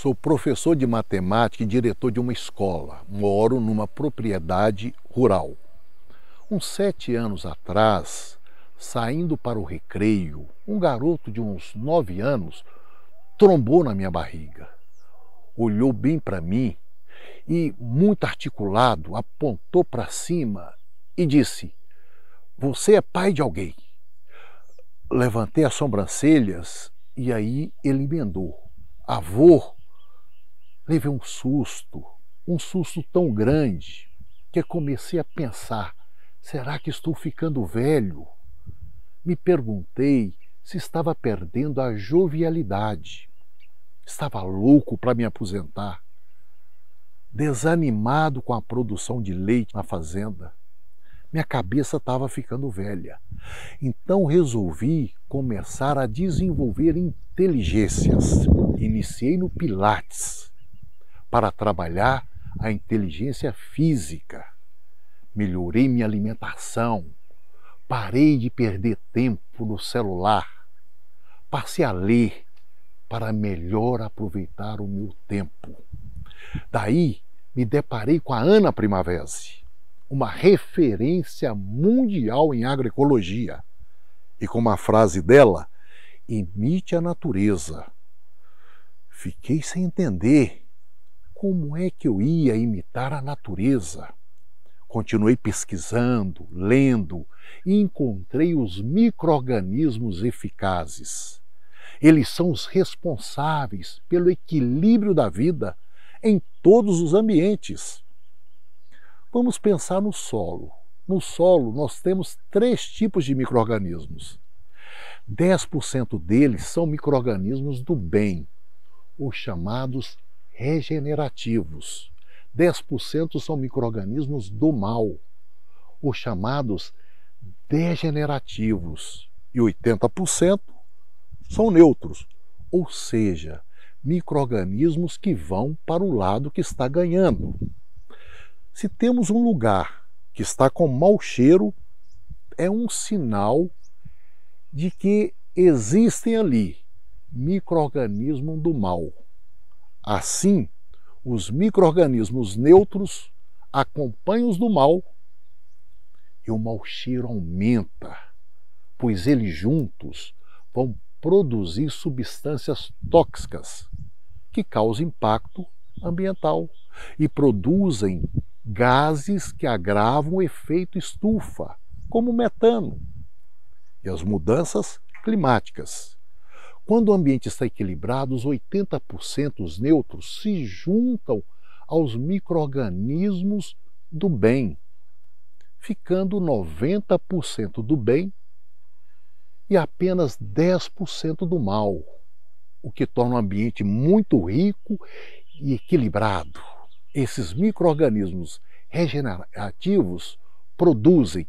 Sou professor de matemática e diretor de uma escola. Moro numa propriedade rural. Uns sete anos atrás, saindo para o recreio, um garoto de uns nove anos trombou na minha barriga. Olhou bem para mim e, muito articulado, apontou para cima e disse: Você é pai de alguém. Levantei as sobrancelhas e aí ele emendou: Avô levei um susto, um susto tão grande, que comecei a pensar: será que estou ficando velho? Me perguntei se estava perdendo a jovialidade. Estava louco para me aposentar, desanimado com a produção de leite na fazenda. Minha cabeça estava ficando velha. Então resolvi começar a desenvolver inteligências. Iniciei no Pilates para trabalhar a inteligência física. Melhorei minha alimentação. Parei de perder tempo no celular. Passei a ler para melhor aproveitar o meu tempo. Daí me deparei com a Ana Primavesi, uma referência mundial em agroecologia. E com uma frase dela, imite a natureza. Fiquei sem entender como é que eu ia imitar a natureza? Continuei pesquisando, lendo e encontrei os microorganismos eficazes. Eles são os responsáveis pelo equilíbrio da vida em todos os ambientes. Vamos pensar no solo. No solo nós temos três tipos de microorganismos. 10% deles são microorganismos do bem, os chamados regenerativos. 10% são micro-organismos do mal, os chamados degenerativos. E 80% são neutros, ou seja, micro-organismos que vão para o lado que está ganhando. Se temos um lugar que está com mau cheiro, é um sinal de que existem ali micro-organismos do mal. Assim, os micro-organismos neutros acompanham os do mal e o mau cheiro aumenta, pois eles juntos vão produzir substâncias tóxicas que causam impacto ambiental e produzem gases que agravam o efeito estufa, como o metano, e as mudanças climáticas. Quando o ambiente está equilibrado, os 80% neutros se juntam aos microorganismos do bem, ficando 90% do bem e apenas 10% do mal, o que torna o ambiente muito rico e equilibrado. Esses microorganismos regenerativos produzem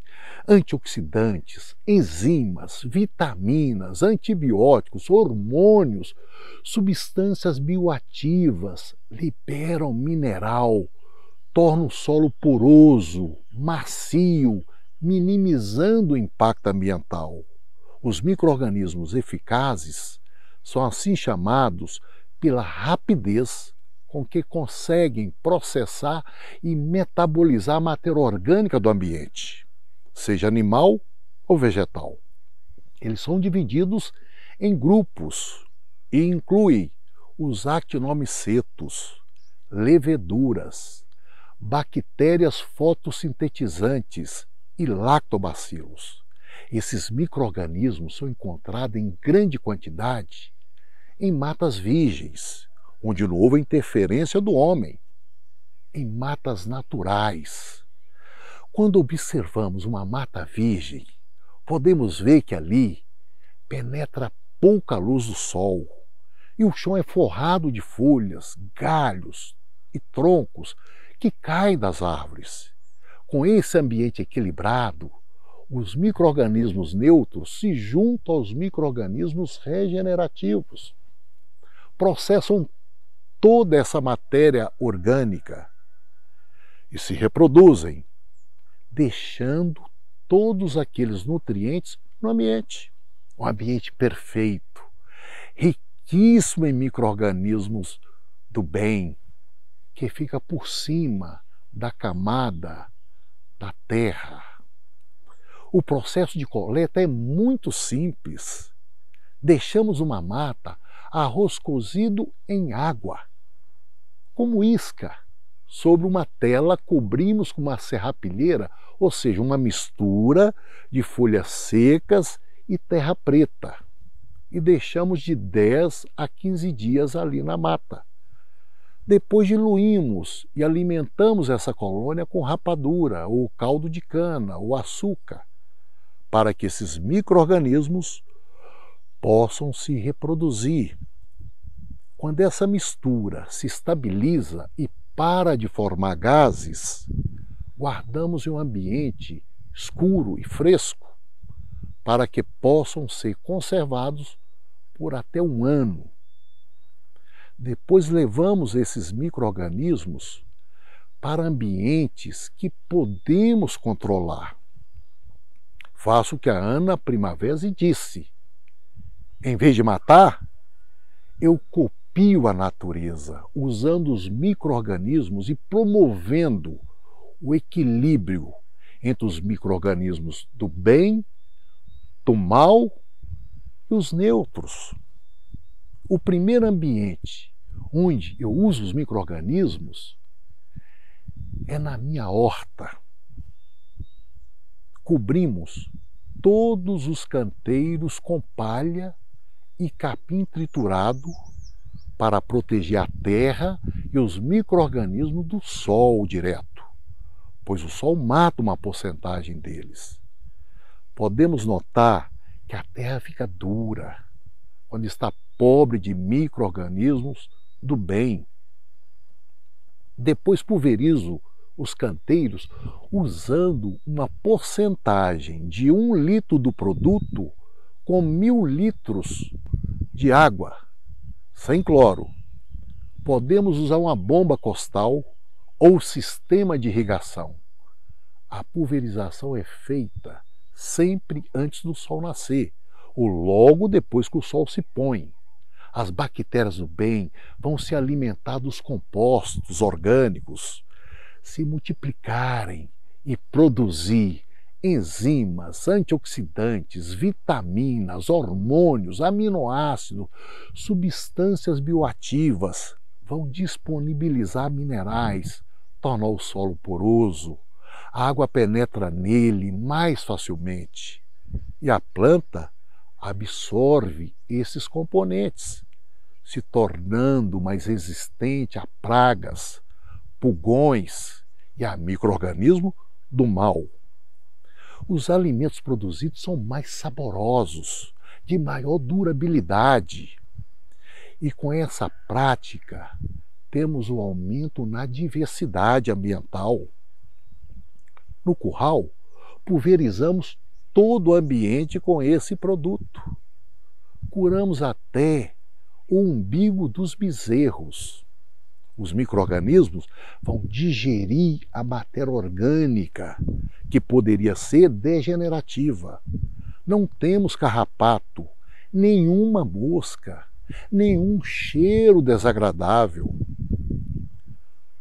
antioxidantes, enzimas, vitaminas, antibióticos, hormônios, substâncias bioativas, liberam mineral, tornam o solo poroso, macio, minimizando o impacto ambiental. Os microrganismos eficazes são assim chamados pela rapidez com que conseguem processar e metabolizar a matéria orgânica do ambiente, seja animal ou vegetal. Eles são divididos em grupos e incluem os actinomicetos, leveduras, bactérias fotossintetizantes e lactobacilos. Esses micro-organismos são encontrados em grande quantidade em matas virgens onde não houve interferência do homem, em matas naturais. Quando observamos uma mata virgem, podemos ver que ali penetra pouca luz do sol e o chão é forrado de folhas, galhos e troncos que caem das árvores. Com esse ambiente equilibrado, os microrganismos neutros se juntam aos microrganismos regenerativos. Processam toda essa matéria orgânica e se reproduzem, deixando todos aqueles nutrientes no ambiente. Um ambiente perfeito, riquíssimo em micro-organismos do bem, que fica por cima da camada da terra. O processo de coleta é muito simples. Deixamos uma mata arroz cozido em água, como isca. Sobre uma tela cobrimos com uma serrapilheira, ou seja, uma mistura de folhas secas e terra preta. E deixamos de 10 a 15 dias ali na mata. Depois diluímos e alimentamos essa colônia com rapadura, ou caldo de cana, ou açúcar, para que esses micro-organismos possam se reproduzir. Quando essa mistura se estabiliza e para de formar gases, guardamos em um ambiente escuro e fresco para que possam ser conservados por até um ano. Depois levamos esses microorganismos para ambientes que podemos controlar. Faço o que a Ana Primavera disse em vez de matar, eu copio a natureza, usando os micro-organismos e promovendo o equilíbrio entre os micro-organismos do bem, do mal e os neutros. O primeiro ambiente onde eu uso os micro-organismos é na minha horta. Cobrimos todos os canteiros com palha e capim triturado para proteger a terra e os micro-organismos do sol direto, pois o sol mata uma porcentagem deles. Podemos notar que a terra fica dura quando está pobre de micro-organismos do bem. Depois pulverizo os canteiros usando uma porcentagem de um litro do produto com mil litros de água, sem cloro. Podemos usar uma bomba costal ou sistema de irrigação. A pulverização é feita sempre antes do sol nascer ou logo depois que o sol se põe. As bactérias do bem vão se alimentar dos compostos orgânicos, se multiplicarem e produzir enzimas, antioxidantes, vitaminas, hormônios, aminoácidos, substâncias bioativas vão disponibilizar minerais, tornar o solo poroso, a água penetra nele mais facilmente e a planta absorve esses componentes, se tornando mais resistente a pragas, pulgões e a microorganismo do mal os alimentos produzidos são mais saborosos, de maior durabilidade. E com essa prática, temos o um aumento na diversidade ambiental. No curral, pulverizamos todo o ambiente com esse produto. Curamos até o umbigo dos bezerros os micro-organismos, vão digerir a matéria orgânica que poderia ser degenerativa. Não temos carrapato, nenhuma mosca, nenhum cheiro desagradável.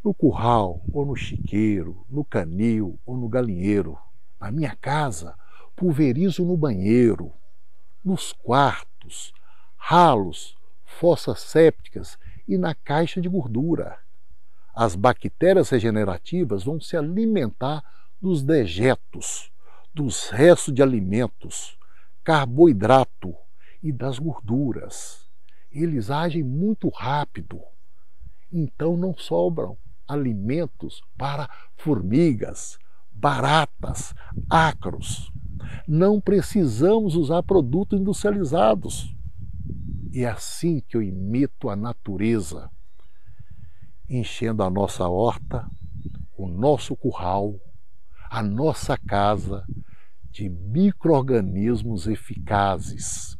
No curral, ou no chiqueiro, no canil ou no galinheiro, na minha casa, pulverizo no banheiro, nos quartos, ralos, fossas sépticas e na caixa de gordura. As bactérias regenerativas vão se alimentar dos dejetos, dos restos de alimentos, carboidrato e das gorduras. Eles agem muito rápido, então não sobram alimentos para formigas, baratas, acros. Não precisamos usar produtos industrializados. E é assim que eu imito a natureza, enchendo a nossa horta, o nosso curral, a nossa casa de micro-organismos eficazes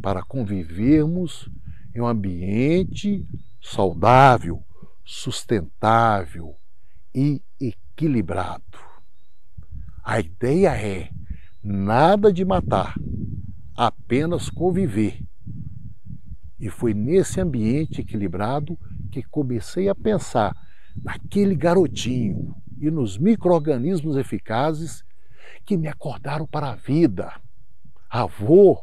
para convivermos em um ambiente saudável, sustentável e equilibrado. A ideia é nada de matar, apenas conviver e foi nesse ambiente equilibrado que comecei a pensar naquele garotinho e nos micro-organismos eficazes que me acordaram para a vida. Avô,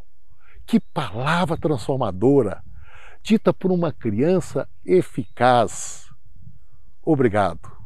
que palavra transformadora, dita por uma criança eficaz. Obrigado.